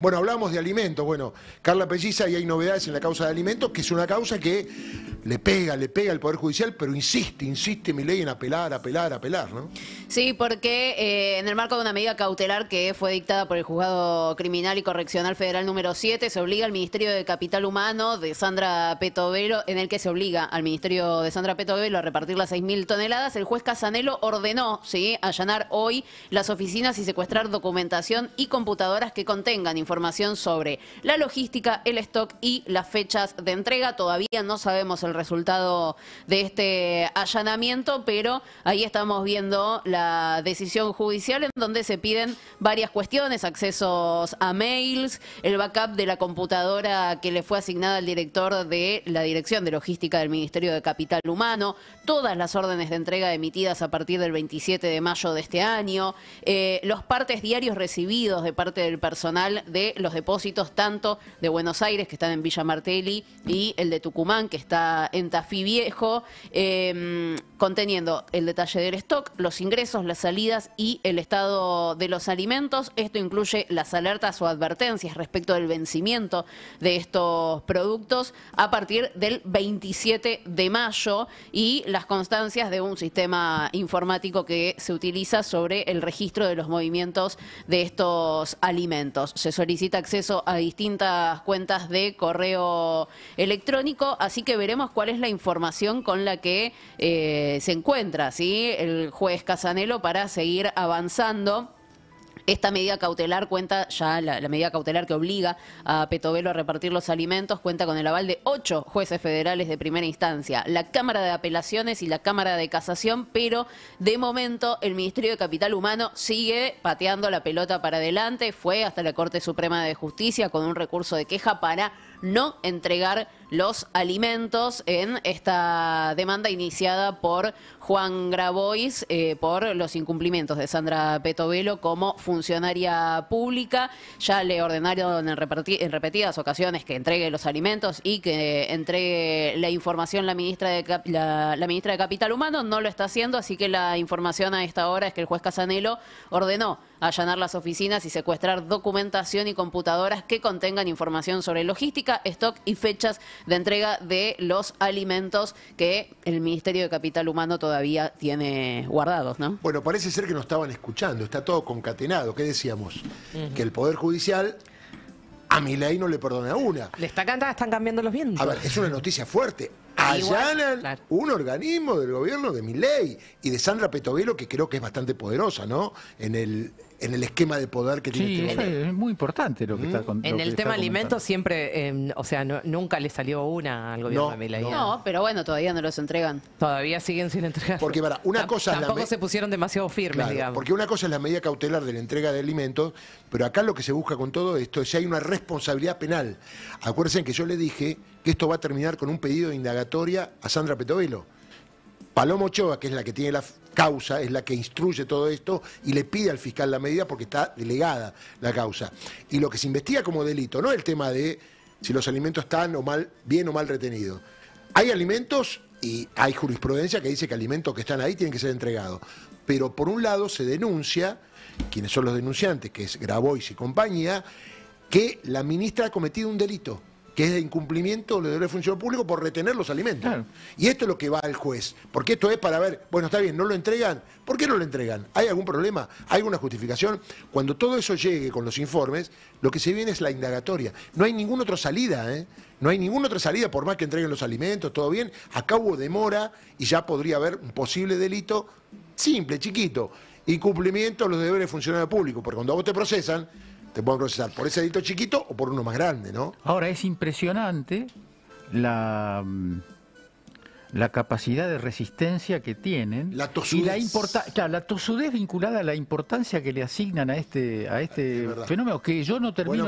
Bueno, hablamos de alimentos. Bueno, Carla Pelliza y hay novedades en la causa de alimentos, que es una causa que le pega, le pega al Poder Judicial, pero insiste, insiste mi ley en apelar, apelar, apelar, ¿no? Sí, porque eh, en el marco de una medida cautelar que fue dictada por el Juzgado Criminal y Correccional Federal número 7, se obliga al Ministerio de Capital Humano de Sandra Petovelo, en el que se obliga al Ministerio de Sandra Petovelo a repartir las 6.000 toneladas. El juez Casanelo ordenó ¿sí? allanar hoy las oficinas y secuestrar documentación y computadoras que contengan información sobre la logística, el stock y las fechas de entrega. Todavía no sabemos el resultado de este allanamiento, pero ahí estamos viendo la decisión judicial en donde se piden varias cuestiones, accesos a mails, el backup de la computadora que le fue asignada al director de la Dirección de Logística del Ministerio de Capital Humano, todas las órdenes de entrega emitidas a partir del 27 de mayo de este año, eh, los partes diarios recibidos de parte del personal de los depósitos tanto de Buenos Aires, que están en Villa Martelli, y el de Tucumán, que está en Tafí Viejo, eh, conteniendo el detalle del stock, los ingresos, las salidas y el estado de los alimentos. Esto incluye las alertas o advertencias respecto del vencimiento de estos productos a partir del 27 de mayo y las constancias de un sistema informático que se utiliza sobre el registro de los movimientos de estos alimentos. Se solicita acceso a distintas cuentas de correo electrónico, así que veremos cuál es la información con la que eh, se encuentra ¿sí? el juez Casanet para seguir avanzando. Esta medida cautelar cuenta, ya la, la, medida cautelar que obliga a Petovelo a repartir los alimentos, cuenta con el aval de ocho jueces federales de primera instancia, la Cámara de Apelaciones y la Cámara de Casación, pero de momento el Ministerio de Capital Humano sigue pateando la pelota para adelante, fue hasta la Corte Suprema de Justicia con un recurso de queja para no entregar los alimentos en esta demanda iniciada por Juan Grabois eh, por los incumplimientos de Sandra Petovelo como funcionaria pública. Ya le ordenaron en, repetidas ocasiones que entregue los alimentos y que entregue la información la ministra, de la ministra de Capital Humano. No lo está haciendo, así que la información a esta hora es que el juez Casanelo ordenó allanar las oficinas y secuestrar documentación y computadoras que contengan información sobre logística, stock y fechas de entrega de los alimentos que el Ministerio de Capital Humano todavía tiene guardados, ¿no? Bueno, parece ser que no estaban escuchando, está todo concatenado. ¿Qué decíamos? Que el Poder Judicial a mi ley no le perdona una. Le está cantando, están cambiando los vientos. A ver, es una noticia fuerte. Ah, Allanan un organismo del gobierno de mi ley y de Sandra Petovelo, que creo que es bastante poderosa, ¿no? En el en el esquema de poder que tiene este Es muy importante lo que está contando. En el tema alimentos siempre, em, o sea, nunca le salió una al gobierno de Milay. No. pero bueno, todavía no los entregan. Todavía siguen sin entregar. Porque para, una cosa tampoco se pusieron demasiado firmes, digamos. Porque una cosa es la medida cautelar de la entrega de alimentos, pero acá lo que se busca con todo esto es si hay una responsabilidad penal. Acuérdense que yo le dije que esto va a terminar con un pedido de indagatoria a Sandra Petovelo. Palomo Ochoa, que es la que tiene la, causa es la que instruye todo esto y le pide al fiscal la medida porque está delegada la causa. Y lo que se investiga como delito, no el tema de si los alimentos están o mal, bien o mal retenidos. Hay alimentos y hay jurisprudencia que dice que alimentos que están ahí tienen que ser entregados. Pero por un lado se denuncia, quienes son los denunciantes, que es Grabois y compañía, que la ministra ha cometido un delito que es de incumplimiento de deberes de funcionamiento público por retener los alimentos. Y esto es lo que va al juez, porque esto es para ver, bueno, está bien, no lo entregan, ¿por qué no lo entregan? ¿Hay algún problema? ¿Hay alguna justificación? Cuando todo eso llegue con los informes, lo que se viene es la indagatoria. No hay ninguna otra salida, ¿eh? No hay ninguna otra salida, por más que entreguen los alimentos, todo bien. Acá de demora y ya podría haber un posible delito simple, chiquito. Incumplimiento de los deberes de funcionario público, porque cuando a vos te procesan, te pueden procesar por ese delito chiquito o por uno más grande, ¿no? Ahora, es impresionante la, la capacidad de resistencia que tienen. La tosudez. Y la, importa, claro, la tosudez vinculada a la importancia que le asignan a este, a este fenómeno, que yo no termino,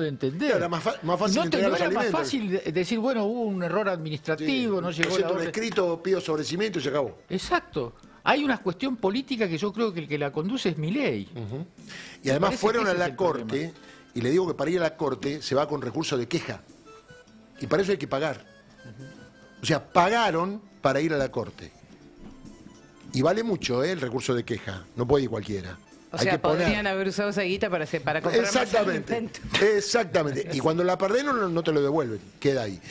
de entender. Era más, fácil no más fácil decir, bueno, hubo un error administrativo, no llegó la un escrito, pido sobrecimiento y se acabó. Exacto hay una cuestión política que yo creo que el que la conduce es mi ley. Y además fueron a la Corte, y le digo que para ir a la Corte se va con recurso de queja. Y para eso hay que pagar. O sea, pagaron para ir a la Corte. Y vale mucho ¿eh? el recurso de queja, no puede ir cualquiera. O sea, podrían haber usado esa guita para, para comprar Exactamente. exactamente. Y cuando la perdieron no, no te lo devuelven, queda ahí.